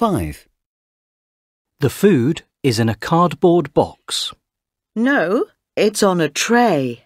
5. The food is in a cardboard box. No, it's on a tray.